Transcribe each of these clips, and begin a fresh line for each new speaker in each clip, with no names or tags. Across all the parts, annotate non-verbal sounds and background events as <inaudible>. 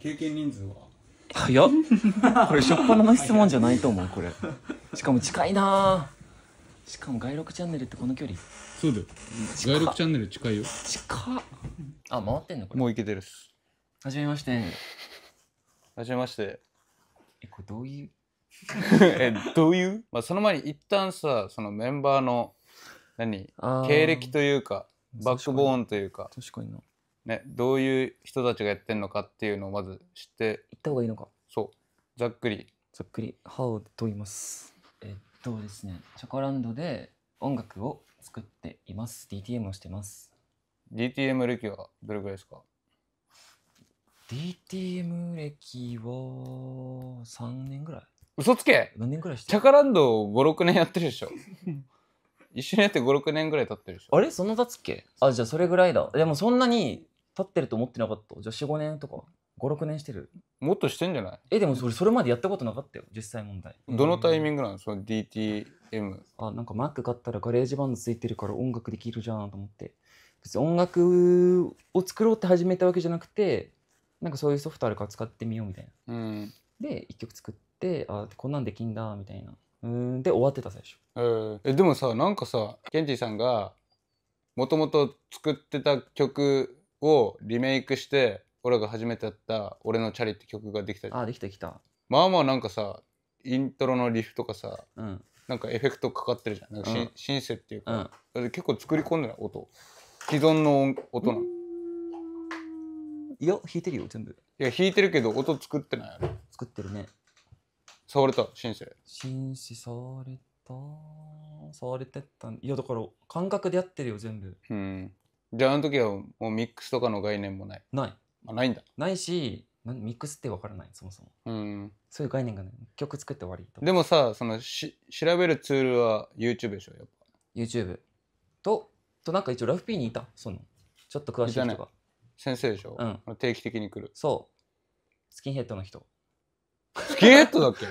経験人数は早っこれ初っ端の質問じゃないと思うこれし
かも近いなしかも外録チャンネルってこの距離
そうだよ外録チャンネル近いよ近っあ回ってんのこれもういけてるっすはじめましてはじめましてえこれどういう <laughs> えどういう、まあ、その前に一旦さそのメンバーの何経歴というかバックボーンというか確かになね、どういう人たちがやってんのかっていうのをまず知って行った方がいいのか
そうざっくりざっくりハをと言いますえっとですねチョコランドで音楽を作っています DTM をしてます
DTM 歴はどれぐらいですか
DTM 歴は
3年ぐらい嘘つけ何年ぐらいしてチャカランド56年やってるでしょ一緒にやって56年ぐらい経ってるでしょあれそんな経つっけあじゃあそれぐらいだで
もそんなに経ってると思ってなかったじゃあ45年とか56年してるもっとしてんじゃないえでもそれそれまでやったことなかったよ実際問題
どのタイミングなのその DTM
あなんか Mac 買ったらガレージバンドついてるから音楽できるじゃんと思って別に音楽を作ろうって始めたわけじゃなくてなんかそういうソフトあるから使ってみようみたいな、うん、で1曲作ってあこんなんできんだみたいなうんで終わってた最初、
えー、えでもさなんかさケンティさんがもともと作ってた曲をリメイクして俺が初めてやった「俺のチャリ」って曲ができたあできたできたまあまあなんかさイントロのリフとかさ、うん、なんかエフェクトかかってるじゃんなんかし、うん、シンセっていうか、うん、結構作り込んでない音既存の音なのいや弾いてるよ全部いや弾いてるけど音作ってない作ってるね触れたシンセ
シンセ触れた触れてったいやだから感覚でやってるよ全部
うんじゃああの時はもうミックスとかの概念もないないあないんだないしなミックスってわからないそもそも、うん、そういう概念がない曲作って終わりとでもさそのし調べるツールは YouTube でしょやっぱ YouTube ととなんか一応ラフピーにいたそのちょっと詳しい人が、ね、先生でしょ、うん、定期的に来るそうスキンヘッドの人スキンヘッドだっけ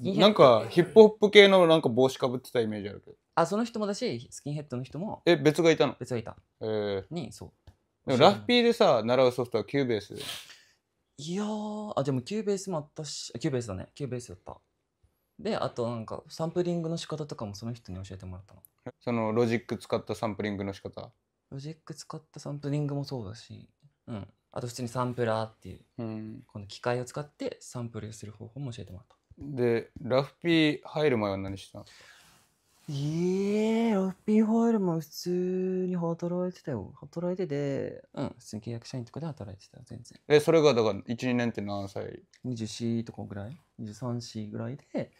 <laughs> なんかヒップホップ系のなんか帽子かぶってたイメージあるけど
あその人もだしスキンヘッドの人も
え別がいたの別がいたえー、にそうでもラフピーでさ習うソフトはキューベースいやあで
もキューベースもあったしキューベースだねキューベースだったであとなんかサンプリングの仕方とかもその人に教えてもらったの
そのロジック使ったサンプリングの仕方
ロジック使ったサンプリングもそうだしうんあと普通にサンプラーっていう、うん、この機械を使っ
てサンプルする方法も教えてもらったでラフピー入る前は何したんですか
ええ、ラッピーホイールも普通に働いてたよ。働いてて、うん、普通に契約社員とかで働いてたよ、全然。
え、それがだから1、2年って何歳
?24 とかぐらい ?23、4ぐらいで、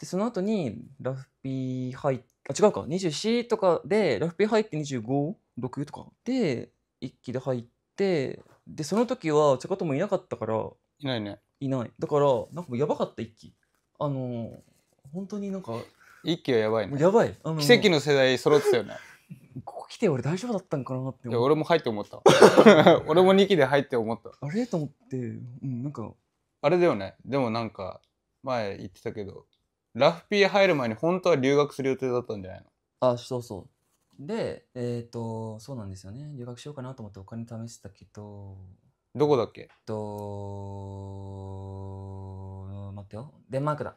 で、その後にラフピー入っあ、違うか、24とかで、ラフピー入って25、6とかで、一期で入って、で、その時は、チャカともいなかったから、いないね。いない。だから、なんかやばかった、一期。あの、本当になんか、一
期はやばいねやばい奇跡の世代揃ってたよね
ここ来て俺大丈夫だったんかなっ
て俺も入って思った <laughs> 俺も2期で入って思ったあれ
と思って、うん、なんか
あれだよねでもなんか前言ってたけどラフピー入る前に本当は留学する予定だったんじゃないのあそうそ
うでえっ、ー、とそうなんですよね留学しようかなと思ってお金試してたけど
どこだっけえっと待ってよデンマークだ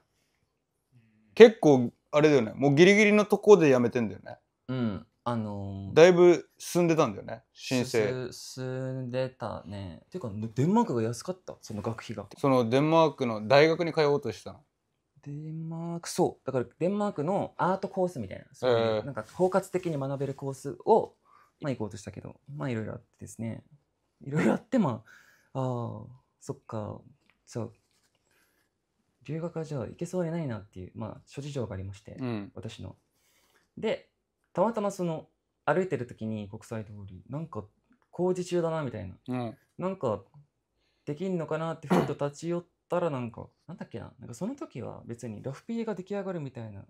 結構あれだよねもうギリギリのとこでやめてんだよねうんあのー、だいぶ進んでたんだよね申請進んでたねていうかデンマークが安かったその学費がその
デンマークの大学に通おうとしたのデンマークそうだからデンマークのアートコースみたいなそういう、えー、なんか包括的に学べるコースをまあ行こうとしたけどまあいろいろあってですねいろいろあってまああそっかそう留学はじゃあ行けそうでないなっていう、まあ、諸事情がありまして、うん、私の。で、たまたまその、歩いてる時に国際通り、なんか工事中だなみたいな、うん、なんかできんのかなってふっと立ち寄ったらなんか、なんだっけな、なんかその時は別にラフピーが出来上がるみたいな、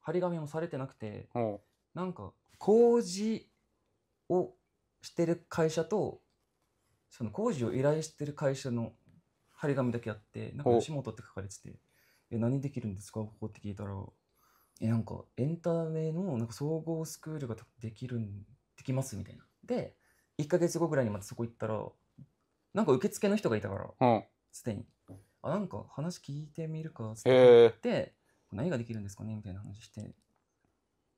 張り紙もされてなくて、なんか工事をしてる会社と、その工事を依頼してる会社の張り紙だけあってなんか吉本って書かれてて「え何できるんですかここ」って聞いたら「えなんかエンタメのなんか総合スクールができるんできます」みたいな。で1か月後ぐらいにまたそこ行ったらなんか受付の人がいたからすで、に「あなんか話聞いてみるか」って言って、えー、何ができるんですかねみたいな話して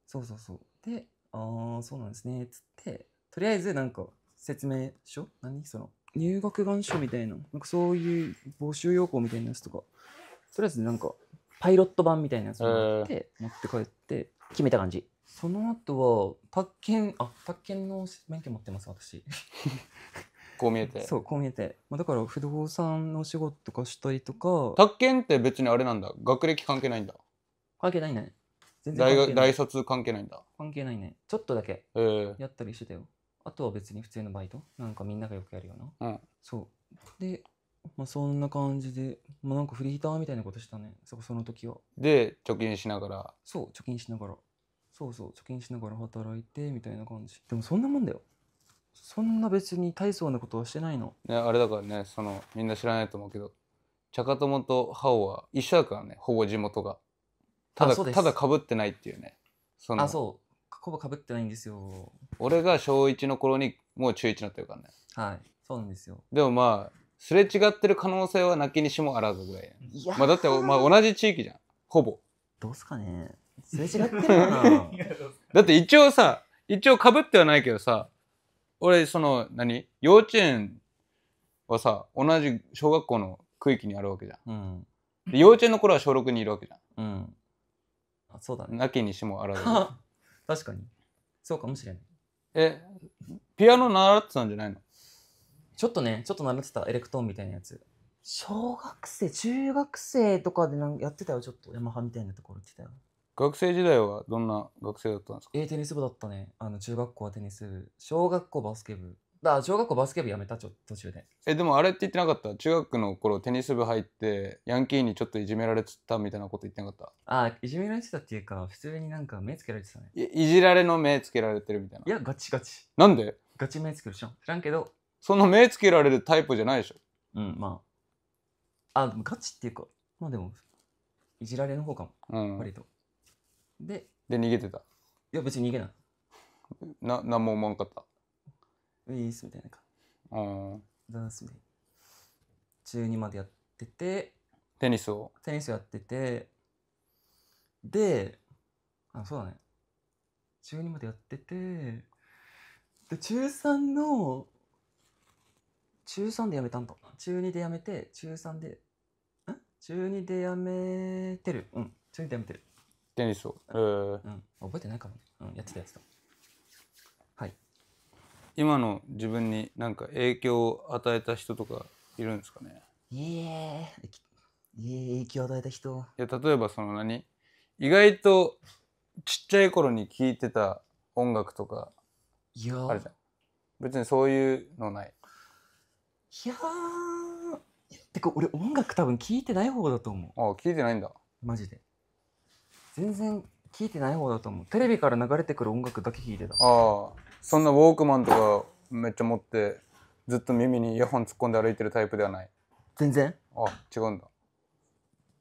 そうそうそうで「ああそうなんですね」っ言ってとりあえずなんか説明書何その入学願書みたいな、なんかそういう募集要項みたいなやつとか、とりあえずなんか、パイロット版みたいなやつを持って、持って帰って、決めた感じ。その後は、宅建、あ、宅建の免許持ってま
す、私。<laughs> こう見えて。そう、
こう見えて。まあ、だから、不動産の仕事とか
したりとか、宅建って別にあれなんだ。学歴関係ないんだ。
関係ないね。全然大関係ない大卒関係ないんだ。関係ない
ね。ちょっとだけええやったりしてたよ。あとは
別に普通のバイトなんかみんながよくやるような、うん、そうで、まあ、そんな感じで、まあ、なんかフリーターみたいなことしたねそその時は
で貯金しながら
そう貯金しながらそうそう貯金しながら働いてみたいな感じ
でもそんなもんだよ
そんな別に大層なことはしてないの、
ね、あれだからねそのみんな知らないと思うけど茶ャ友とハオは一緒だからねほぼ地元がただただかぶってないっていうねそのあそ
うほぼかぶってないんですよ
俺が小1の頃にもう中1になってるからねはいそうなんですよでもまあすれ違ってる可能性はなきにしもあらずぐらいいやまあだって、まあ、同じ地域じゃんほぼどうすかねすれ
違ってるかな
<laughs> だって一応さ一応かぶってはないけどさ俺その何幼稚園はさ同じ小学校の区域にあるわけじゃん、うんで幼稚園の頃は小6にいるわけじゃん、うんあそうだねなきにしもあらず <laughs> 確かに。そうかもしれない。え、ピアノ習ってたんじゃないのちょっとね、ちょっと習ってた、エレクトーンみたいなやつ。
小学生、中学生とかでなんやってたよ、ちょっと。ヤマハみたいなところ行ってたよ。学生時
代はどんな学生だったんですか
えー、テニス部だったね。あの、中学校はテニス部、小学校バスケ部、だ小学校バスケ部やめたちょ途中で
えでもあれって言ってなかった中学の頃テニス部入ってヤンキーにちょっといじめられてたみたいなこと言ってなかっ
たあいじめられてたっていうか普通になんか目つけられてたね
いいじられの目つけられてるみたいないやガチガチなんでガチ目つけるでしょ知らんけどその目つけられるタイプじゃないでしょうんまああガチっていうかまあでも
いじられの方かも、うん、割とで
で逃げてたいや別に逃げないな何も思わんかった
ウィスみたいな感ダンスみたいな。中2までやってて、テニスを。テニスやってて、で、あ、そうだね。中2までやってて、で、中3の、中3で辞めたんと中2で辞めて、中3で、ん中2で辞めてる。うん。中2で辞めてる。
テニスを。えー覚えてないかもね。うん。やってたやつだ。今の自分に何か影響を与えた人とかいるんですかね
いえいえ影響を与えた人
いや例えばその何意外とちっちゃい頃に聴いてた音楽とかいやあるじゃん別にそういうのないいやてか俺音楽多分聴いてない方だと思うああ聴いてないんだマジで全然
聴いてない方だと思うテ
レビから流れてくる音楽だけ聴いてたああそんなウォークマンとかめっちゃ持ってずっと耳にイヤホン突っ込んで歩いてるタイプではない全然あ違うんだ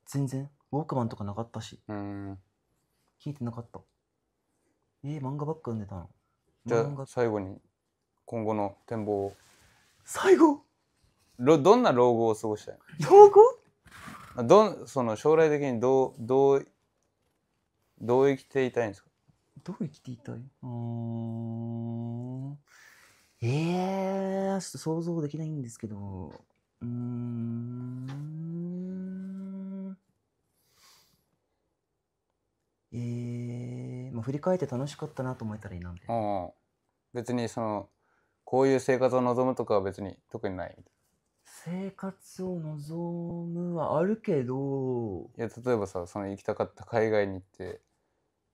全然ウォークマンとかなかったしうん聞いてなかったえー、漫画ばっか読んでたの
じゃあ最後に今後の展望を最後ろどんな老後を過ごしたい老後どんその将来的にどうどうどう生きていたいんですか
どう生きていたいうんえー、ちょっと想像できないんですけどうんえー、まあ振り返って楽しかったなと思えたらいいなみた
いな別にそのこういう生活を望むとかは別に特にないみたい
生活を望
むはあるけどいや例えばさその行きたかった海外に行って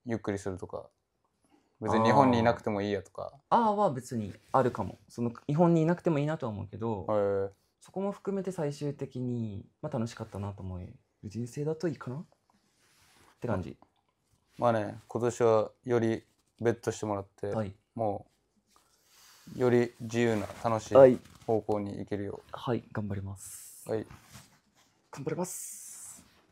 ゆっくりするとか別に日本にいなくてもいいやとか
ああは別にあるかもその日本にいなくてもいいなとは思うけど、えー、そこも含めて最終的に、まあ、楽しかったなと思え人生だといいかなっ
て感じまあね今年はよりベットしてもらって、はい、もうより自由な楽しい方向に行けるよう、はい、はい、頑張りますはい頑張ります